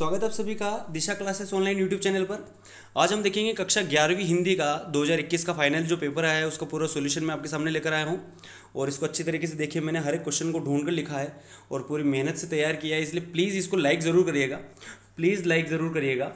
स्वागत आप सभी का Disha classes online YouTube channel पर आज हम देखेंगे कक्षा ग्यारहवीं हिंदी का 2021 का फाइनल जो पेपर आया है उसका पूरा सोल्यूशन मैं आपके सामने लेकर आया हूँ और इसको अच्छी तरीके से देखिए मैंने हर एक क्वेश्चन को ढूंढ कर लिखा है और पूरी मेहनत से तैयार किया है इसलिए प्लीज़ इसको लाइक ज़रूर करिएगा प्लीज़ लाइक ज़रूर करिएगा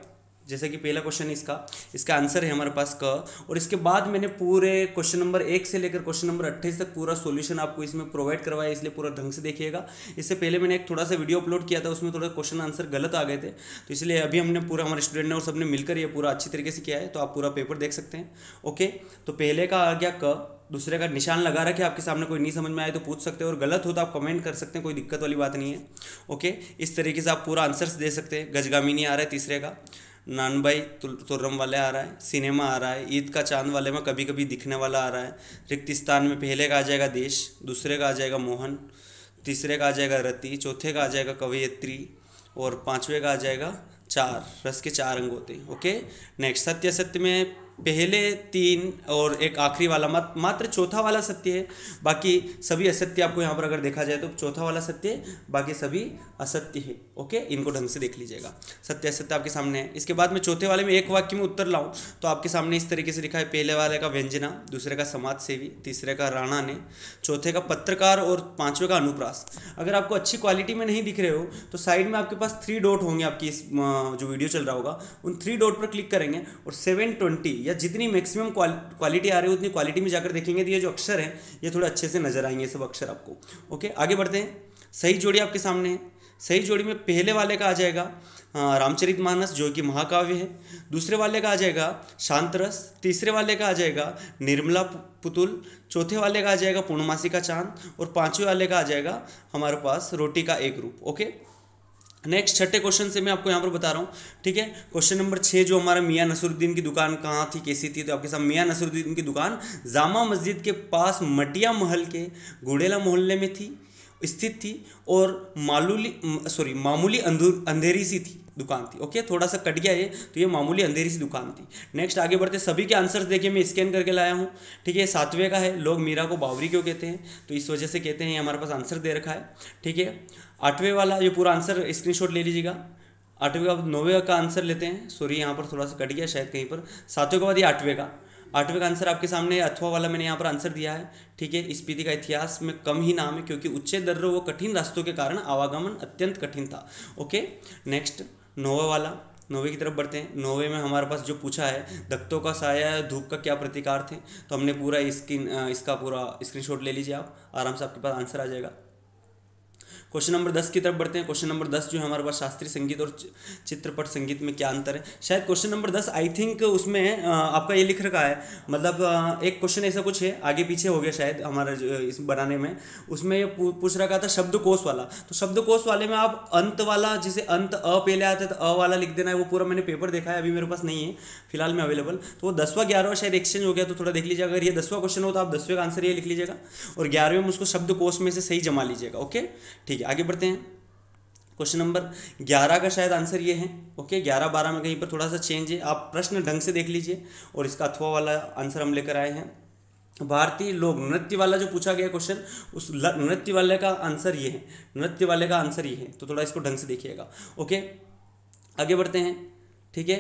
जैसे कि पहला क्वेश्चन इसका इसका आंसर है हमारे पास क और इसके बाद मैंने पूरे क्वेश्चन नंबर एक से लेकर क्वेश्चन नंबर अट्ठाईस तक पूरा सोल्यूशन आपको इसमें प्रोवाइड करवाया इसलिए पूरा ढंग से देखिएगा इससे पहले मैंने एक थोड़ा सा वीडियो अपलोड किया था उसमें थोड़ा क्वेश्चन आंसर गलत आ गए थे तो इसलिए अभी हमने पूरा हमारे स्टूडेंट ने और सबने मिलकर ये पूरा अच्छी तरीके से किया है तो आप पूरा पेपर देख सकते हैं ओके तो पहले का आ गया क दूसरे का निशान लगा रखे आपके सामने कोई नहीं समझ में आए तो पूछ सकते हैं और गलत हो तो आप कमेंट कर सकते हैं कोई दिक्कत वाली बात नहीं है ओके इस तरीके से आप पूरा आंसर्स दे सकते हैं गजगामी नहीं आ रहा है तीसरे का नान भाई तुर्रम वाले आ रहा है सिनेमा आ रहा है ईद का चांद वाले में कभी कभी दिखने वाला आ रहा है रिक्तिस्तान में पहले का आ जाएगा देश दूसरे का आ जाएगा मोहन तीसरे का आ जाएगा रति चौथे का आ जाएगा कवयत्री और पाँचवें का आ जाएगा चार रस के चार अंग होते हैं ओके नेक्स्ट सत्य सत्य में पहले तीन और एक आखिरी वाला मत मात्र चौथा वाला सत्य है बाकी सभी असत्य आपको यहाँ पर अगर देखा जाए तो चौथा वाला सत्य है बाकी सभी असत्य है ओके इनको ढंग से देख लीजिएगा सत्य असत्य आपके सामने है इसके बाद में चौथे वाले में एक वाक्य में उत्तर लाऊं तो आपके सामने इस तरीके से लिखा है पहले वाले का व्यंजना दूसरे का समाज सेवी तीसरे का राणा ने चौथे का पत्रकार और पांचवें का अनुप्रास अगर आपको अच्छी क्वालिटी में नहीं दिख रहे हो तो साइड में आपके पास थ्री डॉट होंगे आपकी इस जो वीडियो चल रहा होगा उन थ्री डॉट पर क्लिक करेंगे और सेवन ट्वेंटी या जितनी मैक्सिमम क्वालिटी आ रही है उतनी क्वालिटी में जाकर देखेंगे तो ये जो अक्षर है ये थोड़े अच्छे से नजर आएंगे सब अक्षर आपको ओके आगे बढ़ते हैं सही जोड़ी आपके सामने है सही जोड़ी में पहले वाले का आ जाएगा रामचरित मानस जो कि महाकाव्य है दूसरे वाले का आ जाएगा शांतरस तीसरे वाले का आ जाएगा निर्मला पुतुल चौथे वाले का आ जाएगा पूर्णमासी का चांद और पांचवें वाले का आ जाएगा हमारे पास रोटी का एक रूप ओके नेक्स्ट छठे क्वेश्चन से मैं आपको यहाँ पर बता रहा हूँ ठीक है क्वेश्चन नंबर छः जो हमारा मियाँ नसरुद्दीन की दुकान कहाँ थी कैसी थी तो आपके साथ मियाँ नसरुद्दीन की दुकान जामा मस्जिद के पास मटिया महल के गुड़ेला मोहल्ले में थी स्थित थी और मालूली सॉरी मामूली अंधेरी सी थी दुकान थी ओके थोड़ा सा कट गया ये तो ये मामूली अंधेरी सी दुकान थी नेक्स्ट आगे बढ़ते सभी के आंसर्स देखिए मैं स्कैन करके लाया हूँ ठीक है सातवें का है लोग मीरा को बावरी क्यों कहते हैं तो इस वजह से कहते हैं हमारे पास आंसर दे रखा है ठीक है आठवें वाला ये पूरा आंसर स्क्रीनशॉट ले लीजिएगा आठवें का नौवें का आंसर लेते हैं सॉरी यहाँ पर थोड़ा सा कट गया शायद कहीं पर सातवें के बाद ये आठवें का आठवें का आंसर आपके सामने अथवा वाला मैंने यहाँ पर आंसर दिया है ठीक है स्पीति का इतिहास में कम ही नाम है क्योंकि उच्च दर्र व कठिन रास्तों के कारण आवागमन अत्यंत कठिन था ओके नेक्स्ट नोवा वाला नोवे की तरफ बढ़ते हैं नोवे में हमारे पास जो पूछा है दख्तों का साया धूप का क्या प्रतिकार थे तो हमने पूरा स्क्रीन इसका पूरा स्क्रीनशॉट ले लीजिए आप आराम से आपके पास आंसर आ जाएगा क्वेश्चन नंबर दस की तरफ बढ़ते हैं क्वेश्चन नंबर दस जो है हमारे पास शास्त्रीय संगीत और चित्रपट संगीत में क्या अंतर है शायद क्वेश्चन नंबर दस आई थिंक उसमें आपका ये लिख रखा है मतलब एक क्वेश्चन ऐसा कुछ है आगे पीछे हो गया शायद हमारा इस बनाने में उसमें ये पूछ रखा था शब्द वाला तो शब्द वाले में आप अंत वाला जिसे अंत अ पहले आता तो अ वाला लिख देना है वो पूरा मैंने पेपर देखा है अभी मेरे पास नहीं है फिलहाल में अवेलेबल तो वो दसवा ग्यारहवा शायद एक्सचेंज हो गया तो थोड़ा देख लीजिएगा अगर ये दसवा क्वेश्चन हो तो आप दसवें का आंसर ये लिख लीजिएगा और ग्यारहवें में उसको शब्द में से सही जमा लीजिएगा ओके ठीक है चलिए आगे बढ़ते हैं क्वेश्चन नंबर ग्यारह का शायद आंसर ये है ओके ग्यारह बारह में कहीं पर थोड़ा सा चेंज है आप प्रश्न ढंग से देख लीजिए और इसका अथवा वाला आंसर हम लेकर आए हैं भारतीय लोग नृत्य वाला जो पूछा गया क्वेश्चन उस नृत्य वाले का आंसर ये है नृत्य वाले का आंसर ये है तो थोड़ा इसको ढंग से देखिएगा ओके आगे बढ़ते हैं ठीक है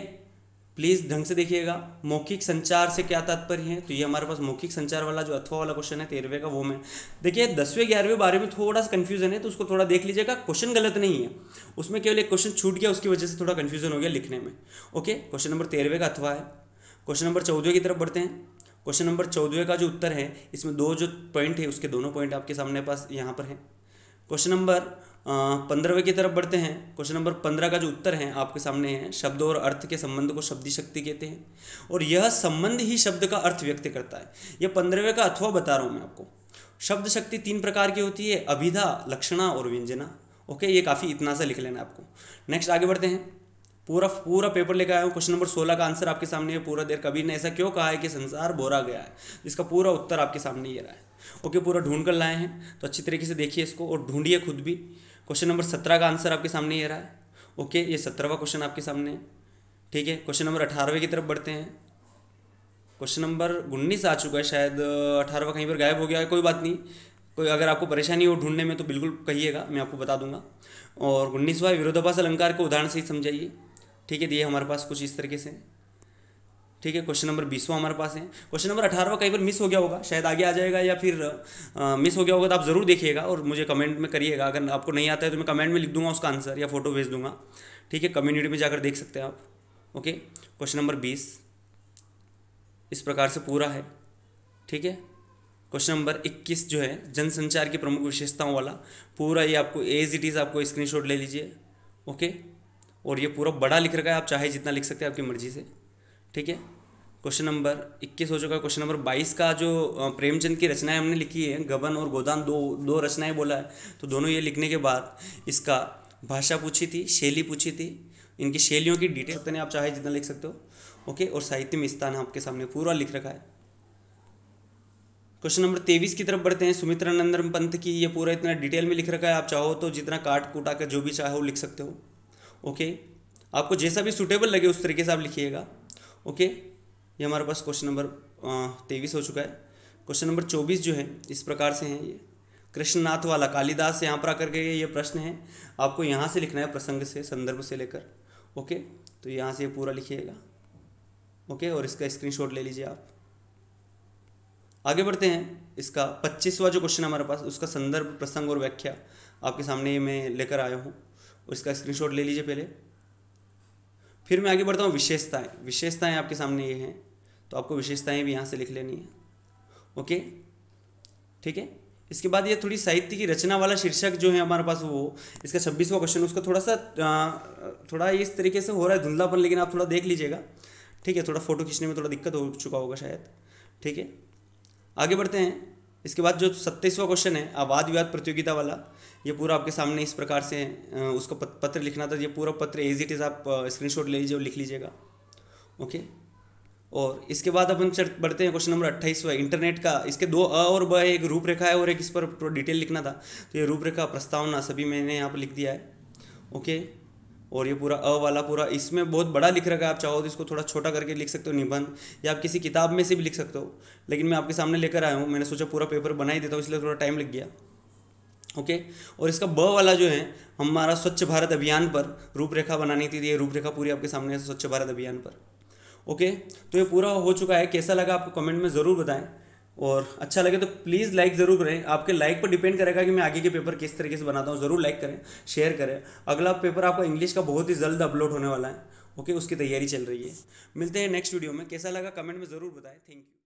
प्लीज़ ढंग से देखिएगा मौखिक संचार से क्या तात्पर्य है तो ये हमारे पास मौखिक संचार वाला जो अथवा वाला क्वेश्चन है तेरहवे का वो में देखिए दसवें ग्यारहवें बारे में थोड़ा सा कन्फ्यूजन है तो उसको थोड़ा देख लीजिएगा क्वेश्चन गलत नहीं है उसमें केवल एक क्वेश्चन छूट गया उसकी वजह से थोड़ा कन्फ्यूजन हो गया लिखने में ओके क्वेश्चन नंबर तेरहवे का अथवा है क्वेश्चन नंबर चौदह की तरफ बढ़ते हैं क्वेश्चन नंबर चौदह का जो उत्तर है इसमें दो जो पॉइंट है उसके दोनों पॉइंट आपके सामने पास यहाँ पर हैं क्वेश्चन नंबर पंद्रहवें की तरफ बढ़ते हैं क्वेश्चन नंबर पंद्रह का जो उत्तर है आपके सामने है शब्द और अर्थ के संबंध को शब्दी शक्ति कहते हैं और यह संबंध ही शब्द का अर्थ व्यक्त करता है यह पंद्रहवें का अथवा बता रहा हूँ मैं आपको शब्द शक्ति तीन प्रकार की होती है अभिधा लक्षणा और व्यंजना ओके ये काफ़ी इतना सा लिख लेना आपको नेक्स्ट आगे बढ़ते हैं पूरा पूरा पेपर लेकर आया हूँ क्वेश्चन नंबर सोलह का आंसर आपके सामने है पूरा देर कभी ने ऐसा क्यों कहा है कि संसार बोरा गया है इसका पूरा उत्तर आपके सामने ये रहा है ओके पूरा ढूंढ कर लाए हैं तो अच्छी तरीके से देखिए इसको और ढूंढिए खुद भी क्वेश्चन नंबर सत्रह का आंसर आपके सामने ये रहा है ओके ये सत्रहवा क्वेश्चन आपके सामने है ठीक है क्वेश्चन नंबर अठारहवें की तरफ बढ़ते हैं क्वेश्चन नंबर उन्नीस आ चुका है शायद अठारहवा कहीं पर गायब हो गया है कोई बात नहीं कोई अगर आपको परेशानी हो ढूंढने में तो बिल्कुल कहिएगा मैं आपको बता दूंगा और उन्नीसवा विरोधाभास अलंकार को उदाहरण से ही समझाइए ठीक है दिए तो हमारे पास कुछ इस तरीके से ठीक है क्वेश्चन नंबर बीसवा हमारे पास है क्वेश्चन नंबर अठारहवा कई बार मिस हो गया होगा शायद आगे आ जाएगा या फिर आ, मिस हो गया होगा तो आप ज़रूर देखिएगा और मुझे कमेंट में करिएगा अगर आपको नहीं आता है तो मैं कमेंट में लिख दूंगा उसका आंसर या फोटो भेज दूंगा ठीक है कम्युनिटी में जाकर देख सकते हैं आप ओके क्वेश्चन नंबर बीस इस प्रकार से पूरा है ठीक है क्वेश्चन नंबर इक्कीस जो है जनसंचार की प्रमुख विशेषताओं वाला पूरा ये आपको एज इट इज़ आपको स्क्रीन ले लीजिए ओके और ये पूरा बड़ा लिख रखा है आप चाहे जितना लिख सकते हैं आपकी मर्जी से ठीक है क्वेश्चन नंबर इक्कीस हो चुका है क्वेश्चन नंबर बाईस का जो प्रेमचंद की रचनाएं हमने लिखी है गबन और गोदान दो दो रचनाएं बोला है तो दोनों ये लिखने के बाद इसका भाषा पूछी थी शैली पूछी थी इनकी शैलियों की डिटेल सकते आप चाहे जितना लिख सकते हो ओके और साहित्य में स्थान आपके सामने पूरा लिख रखा है क्वेश्चन नंबर तेईस की तरफ बढ़ते हैं नंदन पंत की ये पूरा इतना डिटेल में लिख रखा है आप चाहो तो जितना काट कूटा कर जो भी चाहे वो लिख सकते हो ओके आपको जैसा भी सुटेबल लगे उस तरीके से आप लिखिएगा ओके ये हमारे पास क्वेश्चन नंबर तेईस हो चुका है क्वेश्चन नंबर चौबीस जो है इस प्रकार से है ये कृष्णनाथ वाला कालिदास यहाँ पर आकर के ये प्रश्न है आपको यहाँ से लिखना है प्रसंग से संदर्भ से लेकर ओके तो यहाँ से ये पूरा लिखिएगा ओके और इसका स्क्रीनशॉट ले लीजिए आप आगे बढ़ते हैं इसका पच्चीसवा जो क्वेश्चन हमारे पास उसका संदर्भ प्रसंग और व्याख्या आपके सामने मैं लेकर आया हूँ और इसका स्क्रीनशॉट ले लीजिए पहले फिर मैं आगे बढ़ता हूँ विशेषताएं विशेषताएं आपके सामने ये हैं तो आपको विशेषताएं भी यहाँ से लिख लेनी है ओके ठीक है इसके बाद ये थोड़ी साहित्य की रचना वाला शीर्षक जो है हमारे पास वो इसका छब्बीसवा क्वेश्चन उसका थोड़ा सा थोड़ा इस तरीके से हो रहा है धुंधलापन लेकिन आप थोड़ा देख लीजिएगा ठीक है थोड़ा फोटो खींचने में थोड़ा दिक्कत हो चुका होगा शायद ठीक है आगे बढ़ते हैं इसके बाद जो सत्ताईसवा क्वेश्चन है आवाद विवाद प्रतियोगिता वाला ये पूरा आपके सामने इस प्रकार से उसको पत्र लिखना था ये पूरा पत्र एज इट इज़ आप स्क्रीनशॉट ले लीजिए और लिख लीजिएगा ओके और इसके बाद अपन बढ़ते हैं क्वेश्चन नंबर अट्ठाईसवा इंटरनेट का इसके दो अ और ब एक रूपरेखा है और एक इस पर डिटेल लिखना था तो ये रूपरेखा प्रस्तावना सभी मैंने यहाँ पर लिख दिया है ओके और ये पूरा अ वाला पूरा इसमें बहुत बड़ा लिख रखा है आप चाहो तो इसको थोड़ा छोटा करके लिख सकते हो निबंध या आप किसी किताब में से भी लिख सकते हो लेकिन मैं आपके सामने लेकर आया हूँ मैंने सोचा पूरा पेपर बना ही देता हूँ इसलिए थोड़ा टाइम लग गया ओके और इसका ब वाला जो है हमारा स्वच्छ भारत अभियान पर रूपरेखा बनानी थी ये रूपरेखा पूरी आपके सामने स्वच्छ भारत अभियान पर ओके तो ये पूरा हो चुका है कैसा लगा आपको कमेंट में ज़रूर बताएं और अच्छा लगे तो प्लीज़ लाइक ज़रूर करें आपके लाइक पर डिपेंड करेगा कि मैं आगे के पेपर किस तरीके से बनाता हूँ ज़रूर लाइक करें शेयर करें अगला पेपर आपका इंग्लिश का बहुत ही जल्द अपलोड होने वाला है ओके उसकी तैयारी चल रही है मिलते हैं नेक्स्ट वीडियो में कैसा लगा कमेंट में ज़रूर बताएं थैंक यू